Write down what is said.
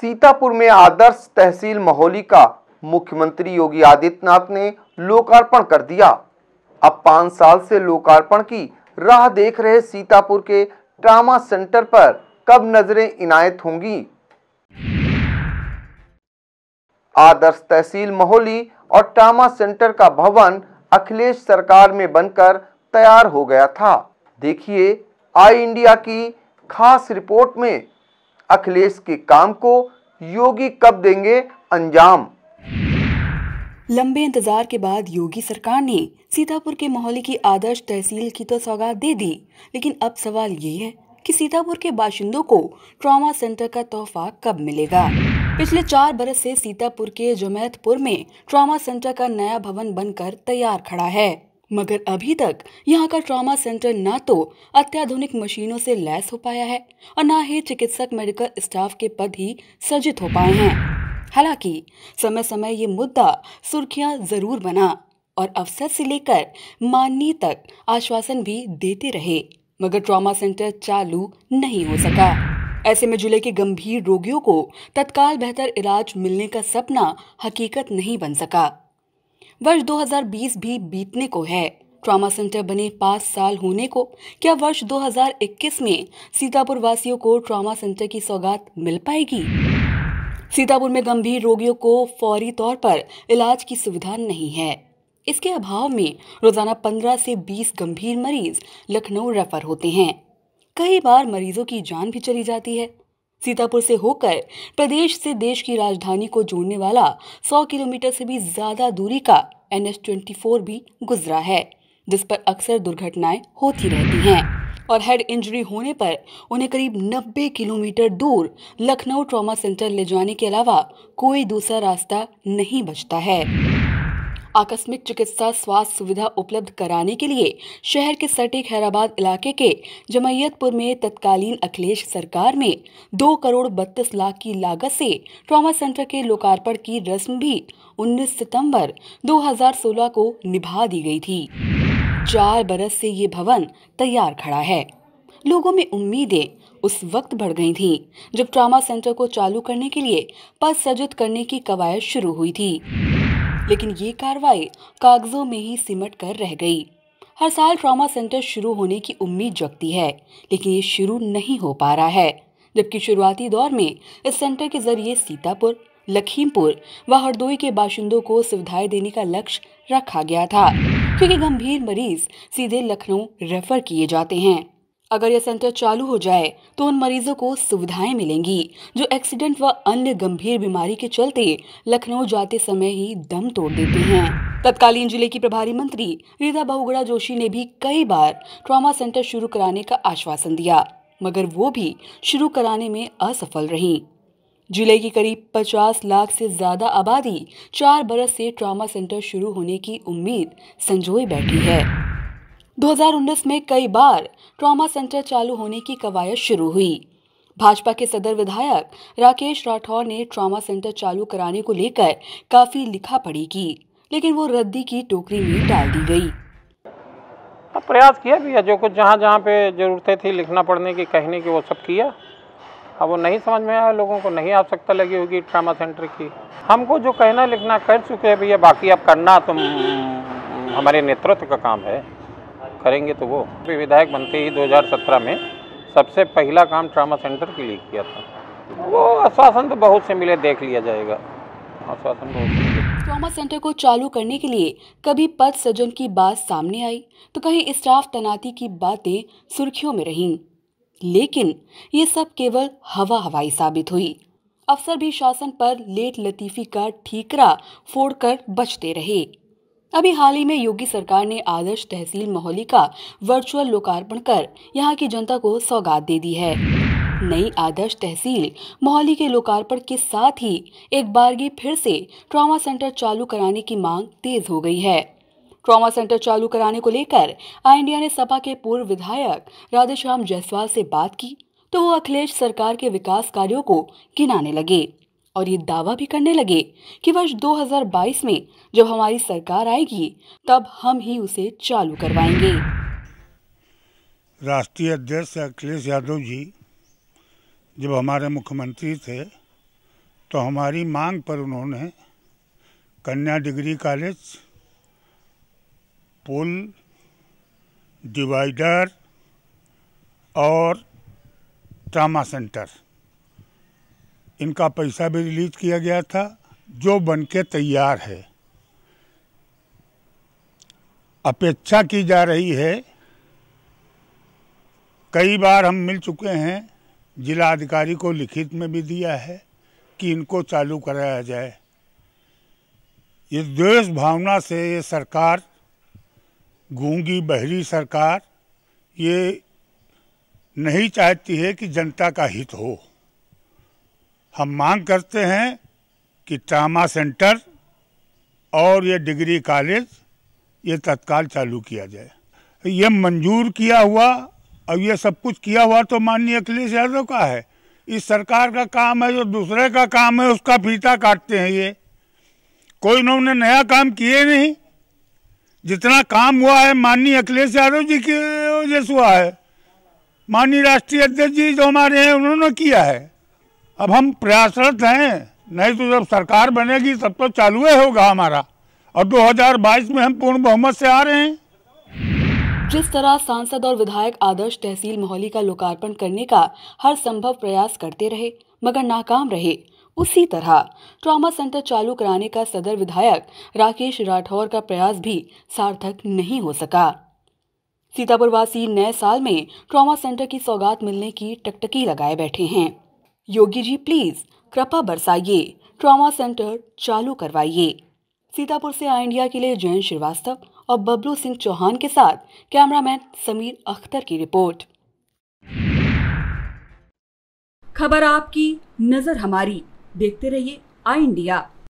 सीतापुर में आदर्श तहसील महोली का मुख्यमंत्री योगी आदित्यनाथ ने लोकार्पण कर दिया अब पांच साल से लोकार्पण की राह देख रहे सीतापुर के ट्रामा सेंटर पर कब नजरें इनायत होंगी आदर्श तहसील महोली और ट्रामा सेंटर का भवन अखिलेश सरकार में बनकर तैयार हो गया था देखिए आई इंडिया की खास रिपोर्ट में अखिलेश के काम को योगी कब देंगे अंजाम लंबे इंतजार के बाद योगी सरकार ने सीतापुर के मोहल्ले की आदर्श तहसील की तो सौगात दे दी लेकिन अब सवाल ये है कि सीतापुर के बाशिंदों को ट्रॉमा सेंटर का तोहफा कब मिलेगा पिछले चार बरस से सीतापुर के जमैतपुर में ट्रॉमा सेंटर का नया भवन बनकर तैयार खड़ा है मगर अभी तक यहाँ का ट्रॉमा सेंटर ना तो अत्याधुनिक मशीनों से लैस हो पाया है और ना ही चिकित्सक मेडिकल स्टाफ के पद ही सर्जित हो पाए हैं हालांकि समय समय ये मुद्दा सुर्खियां जरूर बना और अफसर से लेकर माननीय तक आश्वासन भी देते रहे मगर ट्रॉमा सेंटर चालू नहीं हो सका ऐसे में जिले के गंभीर रोगियों को तत्काल बेहतर इलाज मिलने का सपना हकीकत नहीं बन सका वर्ष 2020 भी बीतने को है ट्रामा सेंटर बने पाँच साल होने को क्या वर्ष 2021 में सीतापुर वासियों को ट्रामा सेंटर की सौगात मिल पाएगी सीतापुर में गंभीर रोगियों को फौरी तौर पर इलाज की सुविधा नहीं है इसके अभाव में रोजाना 15 से 20 गंभीर मरीज लखनऊ रेफर होते हैं कई बार मरीजों की जान भी चली जाती है सीतापुर से होकर प्रदेश से देश की राजधानी को जोड़ने वाला 100 किलोमीटर से भी ज्यादा दूरी का एन एस भी गुजरा है जिस पर अक्सर दुर्घटनाएं होती रहती हैं और हेड इंजरी होने पर उन्हें करीब 90 किलोमीटर दूर लखनऊ ट्रॉमा सेंटर ले जाने के अलावा कोई दूसरा रास्ता नहीं बचता है आकस्मिक चिकित्सा स्वास्थ्य सुविधा उपलब्ध कराने के लिए शहर के सटे खैराबाद इलाके के जमैयतपुर में तत्कालीन अखिलेश सरकार में दो करोड़ बत्तीस लाख की लागत से ट्रॉमा सेंटर के लोकार्पण की रस्म भी 19 सितंबर 2016 को निभा दी गई थी चार बरस से ये भवन तैयार खड़ा है लोगों में उम्मीदें उस वक्त बढ़ गई थी जब ट्रामा सेंटर को चालू करने के लिए पद सृजित करने की कवायद शुरू हुई थी लेकिन ये कार्रवाई कागजों में ही सिमट कर रह गई हर साल ट्रॉमा सेंटर शुरू होने की उम्मीद जगती है लेकिन ये शुरू नहीं हो पा रहा है जबकि शुरुआती दौर में इस सेंटर के जरिए सीतापुर लखीमपुर व हरदोई के बाशिंदों को सुविधाएं देने का लक्ष्य रखा गया था क्योंकि गंभीर मरीज सीधे लखनऊ रेफर किए जाते हैं अगर यह सेंटर चालू हो जाए तो उन मरीजों को सुविधाएं मिलेंगी जो एक्सीडेंट व अन्य गंभीर बीमारी के चलते लखनऊ जाते समय ही दम तोड़ देते हैं तत्कालीन जिले की प्रभारी मंत्री रीता बहुगुड़ा जोशी ने भी कई बार ट्रॉमा सेंटर शुरू कराने का आश्वासन दिया मगर वो भी शुरू कराने में असफल रही जिले की करीब 50 लाख से ज्यादा आबादी चार बरस से ट्रॉमा सेंटर शुरू होने की उम्मीद संजोई बैठी है 2019 में कई बार ट्रॉमा सेंटर चालू होने की कवायद शुरू हुई भाजपा के सदर विधायक राकेश राठौर ने ट्रॉमा सेंटर चालू कराने को लेकर काफी लिखा पड़ी की लेकिन वो रद्दी की टोकरी में डाल दी गई हाँ, प्रयास किया है जो कुछ जहाँ जहाँ पे ज़रूरतें थी लिखना पढ़ने की कहने की वो सब किया अब वो नहीं समझ में आया लोगों को नहीं आवश्यकता लगी होगी ट्रामा सेंटर की हमको जो कहना लिखना कर चुके हैं भैया बाकी अब करना तो हमारे नेतृत्व का काम है करेंगे तो वो विधायक बनते ही 2017 में सबसे पहला काम ट्रामा सेंटर के लिए किया था वो आश्वासन तो बहुत से मिले देख लिया जाएगा आश्वासन बहुत ट्रामा सेंटर को चालू करने के लिए कभी पद सजन की बात सामने आई तो कहीं स्टाफ तैनाती की बातें सुर्खियों में रहीं लेकिन ये सब केवल हवा हवाई साबित हुई अफसर भी शासन पर लेट लतीफी का ठीकरा फोड़कर बचते रहे अभी हाल ही में योगी सरकार ने आदर्श तहसील मोहली का वर्चुअल लोकार्पण कर यहाँ की जनता को सौगात दे दी है नई आदर्श तहसील मोहाली के लोकार्पण के साथ ही एक बारगी फिर से ट्रॉमा सेंटर चालू कराने की मांग तेज हो गई है ट्रॉमा सेंटर चालू कराने को लेकर आई इंडिया ने सपा के पूर्व विधायक राधेश्याम जायसवाल से बात की तो वो अखिलेश सरकार के विकास कार्यों को गिनाने लगे और ये दावा भी करने लगे कि वर्ष 2022 में जब हमारी सरकार आएगी तब हम ही उसे चालू करवाएंगे राष्ट्रीय अध्यक्ष अखिलेश यादव जी जब हमारे मुख्यमंत्री थे तो हमारी मांग पर उन्होंने कन्या डिग्री कॉलेज पुल डिवाइडर और ट्रामा सेंटर इनका पैसा भी रिलीज किया गया था जो बन के तैयार है अपेक्षा की जा रही है कई बार हम मिल चुके हैं जिला अधिकारी को लिखित में भी दिया है कि इनको चालू कराया जाए ये द्वेष भावना से ये सरकार गूंगी बहरी सरकार ये नहीं चाहती है कि जनता का हित हो हम मांग करते हैं कि ट्रामा सेंटर और ये डिग्री कॉलेज ये तत्काल चालू किया जाए ये मंजूर किया हुआ और ये सब कुछ किया हुआ तो माननीय अखिलेश यादव का है इस सरकार का काम है जो दूसरे का काम है उसका फीता काटते हैं ये कोई उन्होंने नया काम किए नहीं जितना काम हुआ है माननीय अखिलेश यादव जी की वजह से हुआ है माननीय राष्ट्रीय अध्यक्ष जी जो हमारे हैं उन्होंने किया है अब हम प्रयासरत हैं नहीं तो जब सरकार बनेगी तब तो चालू ही होगा हमारा और 2022 में हम पूर्ण बहुमत से आ रहे हैं जिस तरह सांसद और विधायक आदर्श तहसील मोहली का लोकार्पण करने का हर संभव प्रयास करते रहे मगर नाकाम रहे उसी तरह ट्रॉमा सेंटर चालू कराने का सदर विधायक राकेश राठौर का प्रयास भी सार्थक नहीं हो सका सीतापुरवासी नए साल में ट्रॉमा सेंटर की सौगात मिलने की टकटकी लगाए बैठे हैं योगी जी प्लीज कृपा बरसाइए ट्रॉमा सेंटर चालू करवाइए सीतापुर से आई इंडिया के लिए जयंत श्रीवास्तव और बबलू सिंह चौहान के साथ कैमरामैन समीर अख्तर की रिपोर्ट खबर आपकी नजर हमारी देखते रहिए आई इंडिया